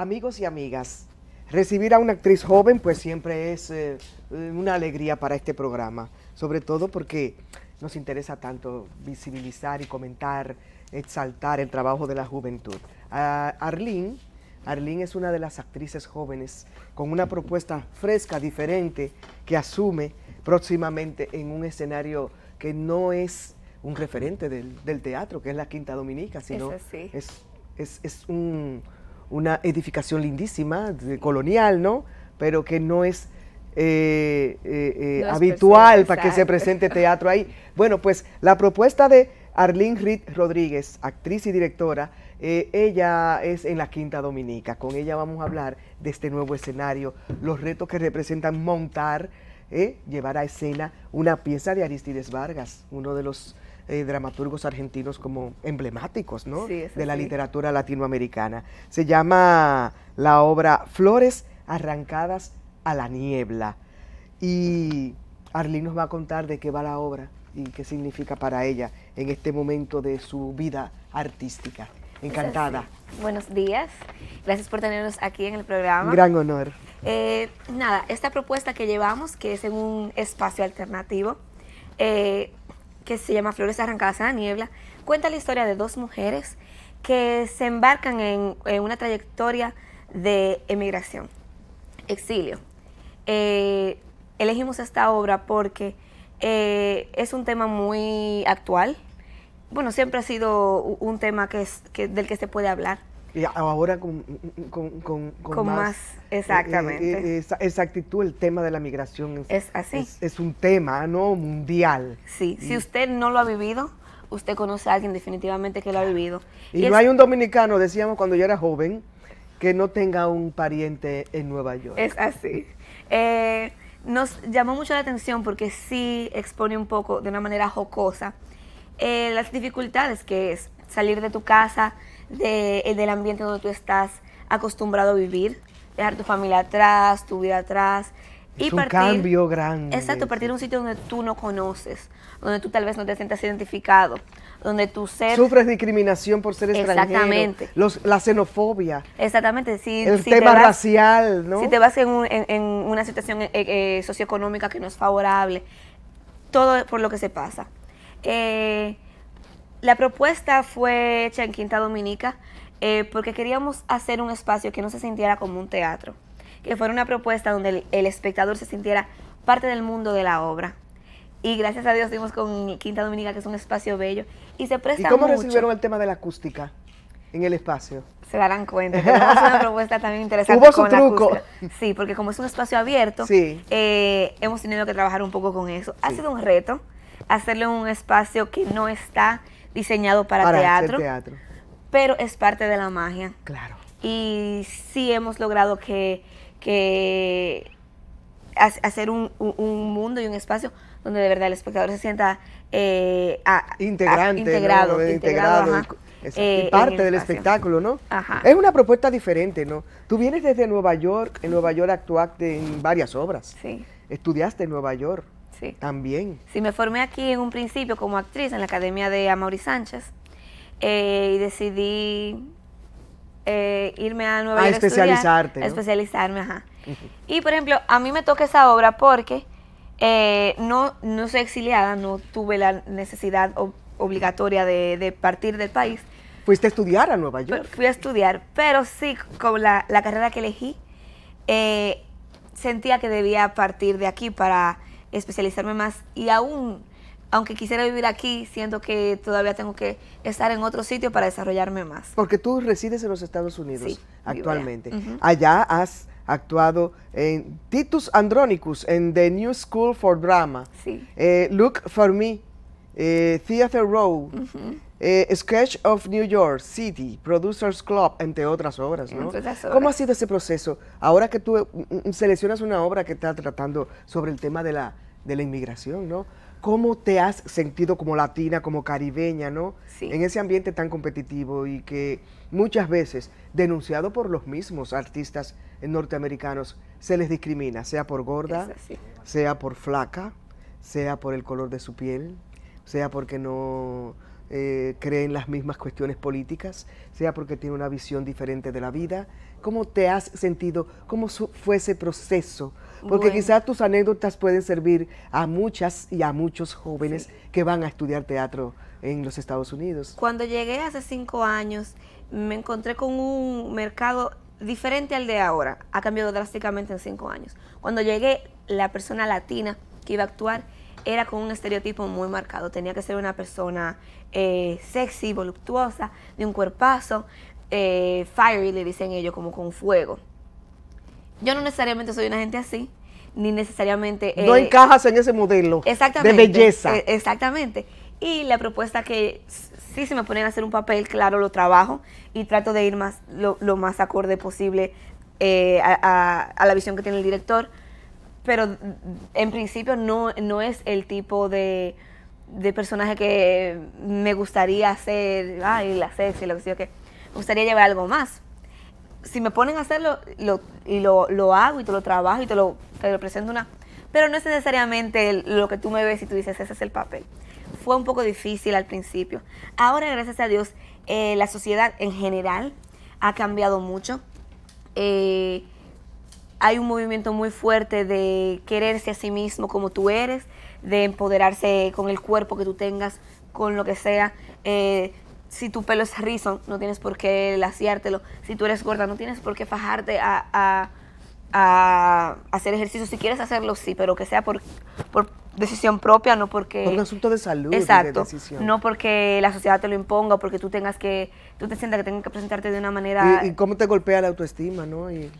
Amigos y amigas, recibir a una actriz joven pues siempre es eh, una alegría para este programa, sobre todo porque nos interesa tanto visibilizar y comentar, exaltar el trabajo de la juventud. Arlene, es una de las actrices jóvenes con una propuesta fresca, diferente, que asume próximamente en un escenario que no es un referente del, teatro, que es la Quinta Dominica, sino es, es un una edificación lindísima, colonial, ¿no? Pero que no es eh, eh, eh, habitual para que se presente teatro ahí. Bueno, pues la propuesta de Arlene Reed Rodríguez, actriz y directora, ella es en la Quinta Dominica. Con ella vamos a hablar de este nuevo escenario, los retos que representan montar, llevar a escena una pieza de Aristides Vargas, uno de los eh, dramaturgos argentinos como emblemáticos ¿no? de la literatura latinoamericana. Se llama la obra Flores arrancadas a la niebla. Y Arlene nos va a contar de qué va la obra y qué significa para ella en este momento de su vida artística. Encantada. Buenos días. Gracias por tenernos aquí en el programa. Gran honor. Eh, nada, esta propuesta que llevamos, que es en un espacio alternativo, eh, que se llama Flores Arrancadas a la Niebla, cuenta la historia de dos mujeres que se embarcan en, una trayectoria de emigración, exilio. Eh, elegimos esta obra porque eh, es un tema muy actual. Bueno, siempre ha sido un tema que es, del que se puede hablar eh, ahora con, más, exactamente. exactitud el tema de la migración. Es, así. Es, un tema ¿no? mundial. Sí, si usted no lo ha vivido, usted conoce a alguien definitivamente que lo ha vivido. Y, no hay un dominicano, decíamos cuando yo era joven, que no tenga un pariente en Nueva York. Es así. Eh, nos llamó mucho la atención porque sí expone un poco de una manera jocosa eh, las dificultades que es salir de tu casa, de, eh, del ambiente donde tú estás acostumbrado a vivir, dejar tu familia atrás, tu vida atrás. y un cambio grande. Exacto, partir de un sitio donde tú no conoces, donde tú tal vez no te sientas identificado, donde tu ser... Sufres discriminación por ser extranjero. Exactamente. La xenofobia. Exactamente. Si, el tema racial, ¿no? Si te vas en, en, una situación eh, eh, socioeconómica que no es favorable, todo por lo que se pasa. Eh, la propuesta fue hecha en Quinta Dominica eh, porque queríamos hacer un espacio que no se sintiera como un teatro, que fuera una propuesta donde el, espectador se sintiera parte del mundo de la obra. Y gracias a Dios dimos con Quinta Dominica, que es un espacio bello. Y se presta ¿Y cómo recibieron el tema de la acústica en el espacio? Se darán cuenta. Es una propuesta también interesante ¿Hubo su truco? Sí, porque como es un espacio abierto, eh, hemos tenido que trabajar un poco con eso. Ha sido un reto hacerlo en un espacio que no está diseñado para, teatro, pero es parte de la magia. Claro. Y sí hemos logrado que, hacer un, mundo y un espacio donde de verdad el espectador se sienta Integrante, integrado, parte del espectáculo, ¿no? Ajá. Es una propuesta diferente, ¿no? Tú vienes desde Nueva York, en Nueva York actuaste en varias obras. Sí. Estudiaste en Nueva York. Sí. También. Sí, me formé aquí en un principio como actriz en la Academia de Amaury Sánchez eh, y decidí eh, irme a Nueva York. a especializarte. A especializarme, ajá. Y por ejemplo, a mí me toca esa obra porque eh, no, no soy exiliada, no tuve la necesidad obligatoria de, partir del país. Fuiste a estudiar a Nueva York. Fui a estudiar, pero sí, con la carrera que elegí, sentía que debía partir de aquí para especializarme más y aún, aunque quisiera vivir aquí, siento que todavía tengo que estar en otro sitio para desarrollarme más. Porque tú resides en los Estados Unidos actualmente. Allá. has actuado en Titus Andronicus, en The New School for Drama, sí. Eh, Look for Me, eh, Theater Row. Eh, Sketch of New York City, Producers Club, entre otras obras, ¿Cómo ha sido ese proceso? Ahora que tú mm, mm, mm, seleccionas una obra que está tratando sobre el tema de la, de la inmigración, ¿no? ¿Cómo te has sentido como latina, como caribeña, ¿no? Sí. En ese ambiente tan competitivo y que muchas veces, denunciado por los mismos artistas norteamericanos, se les discrimina, sea por gorda, sea por flaca, sea por el color de su piel, sea porque no eh, creen las mismas cuestiones políticas, sea porque tiene una visión diferente de la vida. ¿Cómo te has sentido? ¿Cómo fue ese proceso? Porque quizás tus anécdotas pueden servir a muchas y a muchos jóvenes que van a estudiar teatro en los Estados Unidos. Cuando llegué hace cinco años, me encontré con un mercado diferente al de ahora. Ha cambiado drásticamente en cinco años. Cuando llegué, la persona latina que iba a actuar era con un estereotipo muy marcado. Tenía que ser una persona eh, sexy, voluptuosa, de un cuerpazo, eh, fiery, le dicen ellos, como con fuego. Yo no necesariamente soy una gente así, ni necesariamente... no eh, encajas en ese modelo de belleza. Eh, exactamente. Y la propuesta que sí se me ponen a hacer un papel, claro, lo trabajo y trato de ir más lo, más acorde posible a, la visión que tiene el director, pero en principio no, es el tipo de, personaje que me gustaría hacer, ay, la sexy, lo que sea, que me gustaría llevar algo más. Si me ponen a hacerlo lo, y lo, hago y te lo trabajo y te lo, presento una... Pero no es necesariamente lo que tú me ves y tú dices, ese es el papel. Fue un poco difícil al principio. Ahora, gracias a Dios, eh, la sociedad en general ha cambiado mucho. Eh, hay un movimiento muy fuerte de quererse a sí mismo como tú eres, de empoderarse con el cuerpo que tú tengas, con lo que sea. Eh, si tu pelo es rizo, no tienes por qué laciártelo. Si tú eres gorda, no tienes por qué fajarte a, hacer ejercicio. Si quieres hacerlo, sí, pero que sea por, decisión propia, no porque... Por un asunto de salud. Exacto. no porque la sociedad te lo imponga, porque tú tengas que, tú te sientas que tengas que presentarte de una manera... Y, cómo te golpea la autoestima, ¿no? Y...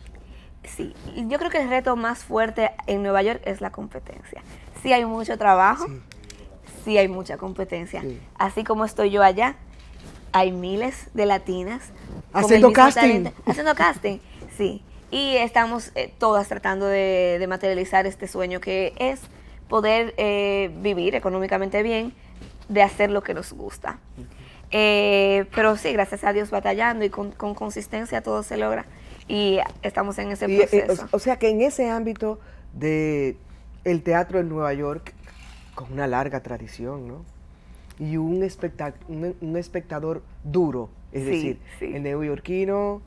Sí, yo creo que el reto más fuerte en Nueva York es la competencia. Sí hay mucho trabajo, sí, hay mucha competencia. Así como estoy yo allá, hay miles de latinas. Haciendo casting. haciendo casting, sí. Y estamos eh, todas tratando de, materializar este sueño que es poder eh, vivir económicamente bien, de hacer lo que nos gusta. Eh, pero sí, gracias a Dios batallando y con consistencia todo se logra y estamos en ese eh, eh, proceso. o, sea que en ese ámbito de el teatro en Nueva York, con una larga tradición, ¿no? Y un, un, espectador duro, es decir, el neoyorquino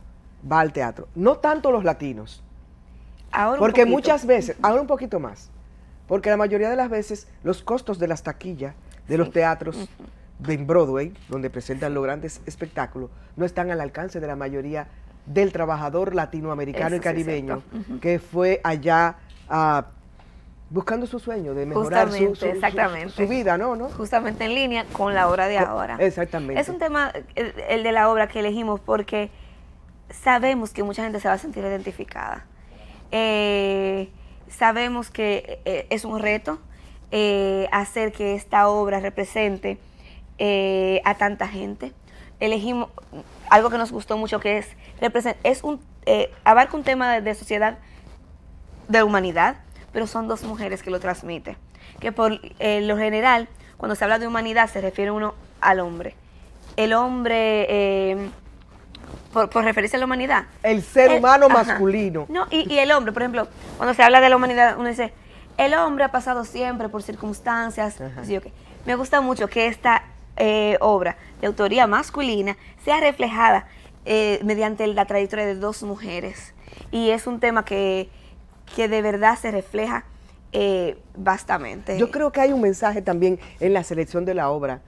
va al teatro. No tanto los latinos. Ahora porque muchas veces, ahora un poquito más, porque la mayoría de las veces los costos de las taquillas de los teatros de Broadway, donde presentan los grandes espectáculos, no están al alcance de la mayoría del trabajador latinoamericano y caribeño, que fue allá ah, buscando su sueño de mejorar su, vida, ¿no? Justamente en línea con la obra de ahora. Exactamente. Es un tema, el, de la obra que elegimos, porque sabemos que mucha gente se va a sentir identificada. Eh, sabemos que eh, es un reto eh, hacer que esta obra represente a tanta gente. Elegimos, algo que nos gustó mucho que es, es un, eh, abarca un tema de, sociedad, de humanidad, pero son dos mujeres que lo transmiten. Que por eh, lo general, cuando se habla de humanidad, se refiere uno al hombre. El hombre, em, por, por, referirse a la humanidad. El ser humano masculino. No, y, el hombre, por ejemplo, cuando se habla de la humanidad, uno dice, el hombre ha pasado siempre por circunstancias. Me gusta mucho que esta eh, obra de autoría masculina sea reflejada eh, mediante la trayectoria de dos mujeres. Y es un tema que, que de verdad se refleja eh, bastante. Yo creo que hay un mensaje también en la selección de la obra.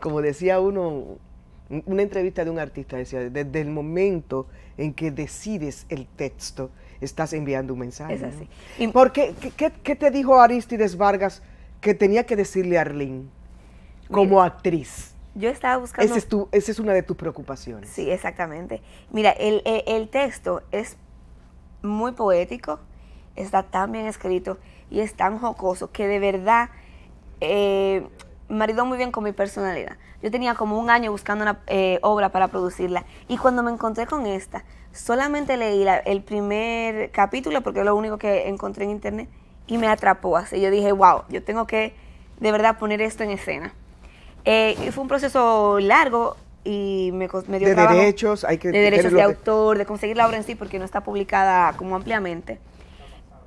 Como decía uno, una entrevista de un artista decía, desde el momento en que decides el texto, estás enviando un mensaje. Es así. qué, qué, te dijo Aristides Vargas que tenía que decirle a Arlene? como actriz. Yo estaba buscando... esa es una de tus preocupaciones. Sí, exactamente. Mira, e, el, texto es muy poético, está tan bien escrito y es tan jocoso que de verdad eh, marido muy bien con mi personalidad. Yo tenía como un año buscando una eh, obra para producirla y cuando me encontré con esta, solamente leí el primer capítulo porque es lo único que encontré en internet y me atrapó así. Yo dije, wow, yo tengo que de verdad poner esto en escena. Eh, fue un proceso largo y me, me dio de derechos, hay que de derechos de autor, de conseguir la obra en sí porque no está publicada como ampliamente,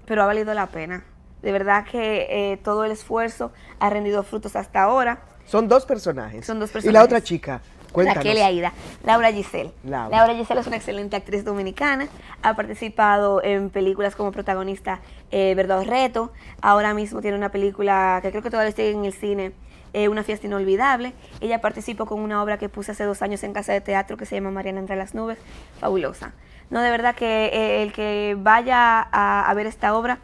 pero ha valido la pena. De verdad que eh, todo el esfuerzo ha rendido frutos hasta ahora. Son dos personajes. Son dos personajes. Y la otra chica. Cuéntanos. Aida. Laura Giselle. Laura. Giselle es una excelente actriz dominicana. Ha participado en películas como protagonista eh, Verdad Reto. Ahora mismo tiene una película que creo que todavía sigue en el cine eh, una fiesta inolvidable. Ella participó con una obra que puse hace dos años en Casa de Teatro que se llama Mariana entre las nubes. Fabulosa. No, de verdad que eh, el que vaya a ver esta obra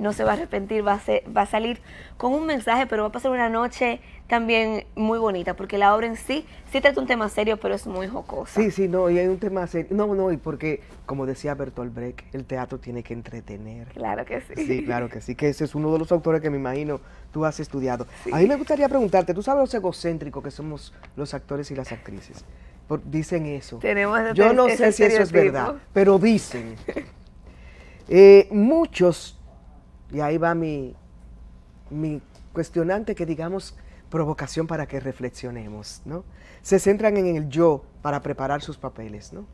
no se va a arrepentir, va a, va a salir con un mensaje, pero va a pasar una noche también muy bonita, porque la obra en sí sí trata un tema serio, pero es muy jocosa. Sí, sí, no, y hay un tema serio. No, no, y porque, como decía Bertolt Brecht, el teatro tiene que entretener. Claro que sí. Sí, claro que sí, que ese es uno de los autores que me imagino tú has estudiado. A mí me gustaría preguntarte, tú sabes los egocéntricos que somos los actores y las actrices. dicen eso. Tenemos Yo no sé si eso es verdad, pero dicen. Eh, muchos y ahí va mi, mi cuestionante que digamos provocación para que reflexionemos, ¿no? Se centran en el yo para preparar sus papeles, ¿no?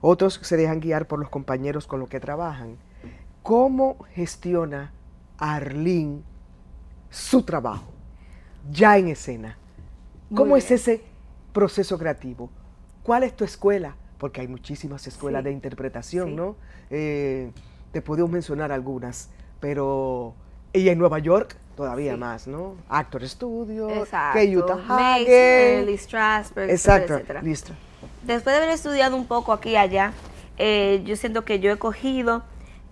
Otros se dejan guiar por los compañeros con los que trabajan. ¿Cómo gestiona Arlín su trabajo ya en escena? ¿Cómo es ese proceso creativo? ¿Cuál es tu escuela? Porque hay muchísimas escuelas de interpretación, ¿no? Eh, te podemos mencionar algunas pero... Y en Nueva York todavía más, ¿no? Actor Studio, Utah Hagen. Strasberg, Exacto. Listo. Después de haber estudiado un poco aquí y allá, eh, yo siento que yo he cogido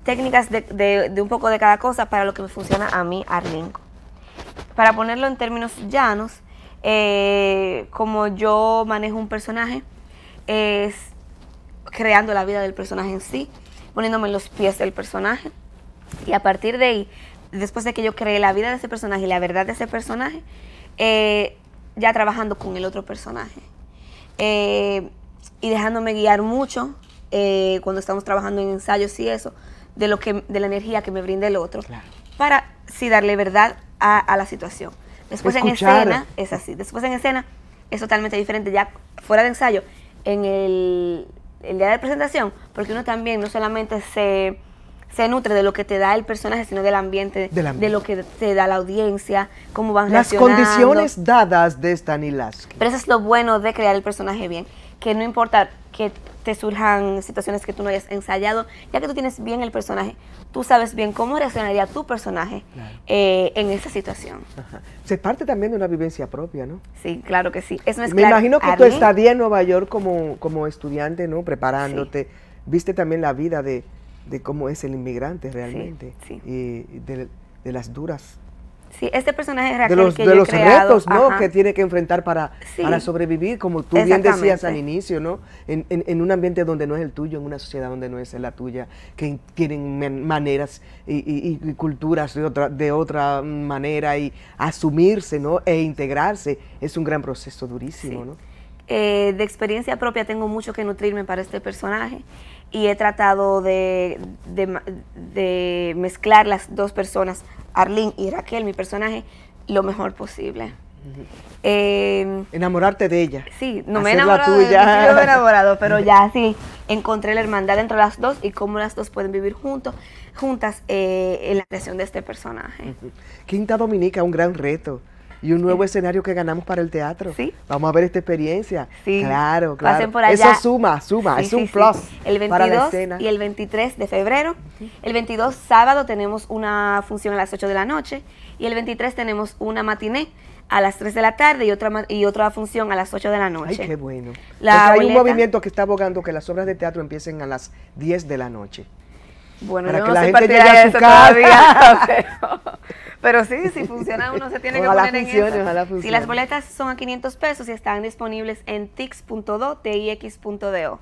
técnicas de, un poco de cada cosa para lo que me funciona a mí, Arlingo. Para ponerlo en términos llanos, eh, como yo manejo un personaje, es creando la vida del personaje en sí, poniéndome en los pies del personaje, y a partir de ahí, después de que yo creé la vida de ese personaje y la verdad de ese personaje, eh, ya trabajando con el otro personaje. Eh, y dejándome guiar mucho eh, cuando estamos trabajando en ensayos y eso, de, lo que, de la energía que me brinda el otro, para sí darle verdad a, la situación. Después en escena, es así, después en escena es totalmente diferente, ya fuera de ensayo, en el día de presentación, porque uno también no solamente se se nutre de lo que te da el personaje, sino del ambiente, de lo que te da la audiencia, cómo van Las condiciones dadas de Stanislavski. Pero eso es lo bueno de crear el personaje bien, que no importa que te surjan situaciones que tú no hayas ensayado, ya que tú tienes bien el personaje, tú sabes bien cómo reaccionaría tu personaje eh, en esa situación. Se parte también de una vivencia propia, ¿no? Sí, claro que sí. Es Me imagino que tú estadía en Nueva York como, como estudiante, ¿no? Preparándote, viste también la vida de, de cómo es el inmigrante realmente y de, de, las duras. Sí, este personaje es de los, retos ¿no? que tiene que enfrentar para, para sobrevivir, como tú bien decías al inicio, ¿no? En, en, un ambiente donde no es el tuyo, en una sociedad donde no es la tuya, que tienen maneras y, culturas de otra, de otra manera y asumirse ¿no? e integrarse es un gran proceso durísimo. Eh, de experiencia propia tengo mucho que nutrirme para este personaje y he tratado de, mezclar las dos personas, Arlene y Raquel, mi personaje, lo mejor posible. Em, Enamorarte de ella. Sí, no me he enamorado. me he enamorado, pero ya sí encontré la hermandad entre las dos y cómo las dos pueden vivir juntos, juntas eh, en la creación de este personaje. Quinta Dominica, un gran reto y un nuevo escenario que ganamos para el teatro. Sí. Vamos a ver esta experiencia. Sí. Claro, claro. por Eso suma, suma, es un plus. El 22 y el 23 de febrero. El 22 sábado tenemos una función a las 8 de la noche y el 23 tenemos una matiné a las 3 de la tarde y otra y otra función a las 8 de la noche. Ay, qué bueno. hay un movimiento que está abogando que las obras de teatro empiecen a las 10 de la noche. Bueno, para que la gente llegue a Pero sí, si funciona uno se tiene que poner en eso. Si las boletas son a 500 pesos y están disponibles en tix.do, tix.do.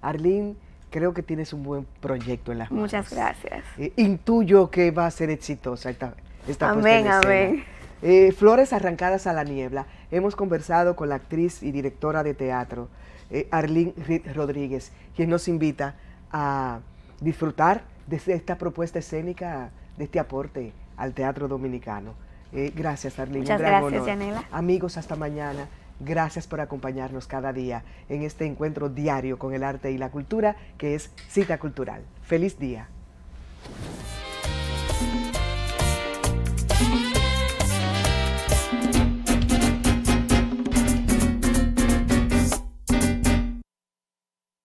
Arlene, creo que tienes un buen proyecto en las manos. Muchas gracias. Eh, intuyo que va a ser exitosa esta, esta Amén, amén. Eh, Flores arrancadas a la niebla. Hemos conversado con la actriz y directora de teatro, eh, Arlene Rodríguez, quien nos invita a disfrutar de esta propuesta escénica, de este aporte al teatro dominicano. Eh, gracias, Arlene. Muchas gracias, Yanela. Amigos, hasta mañana. Gracias por acompañarnos cada día en este encuentro diario con el arte y la cultura, que es Cita Cultural. Feliz día.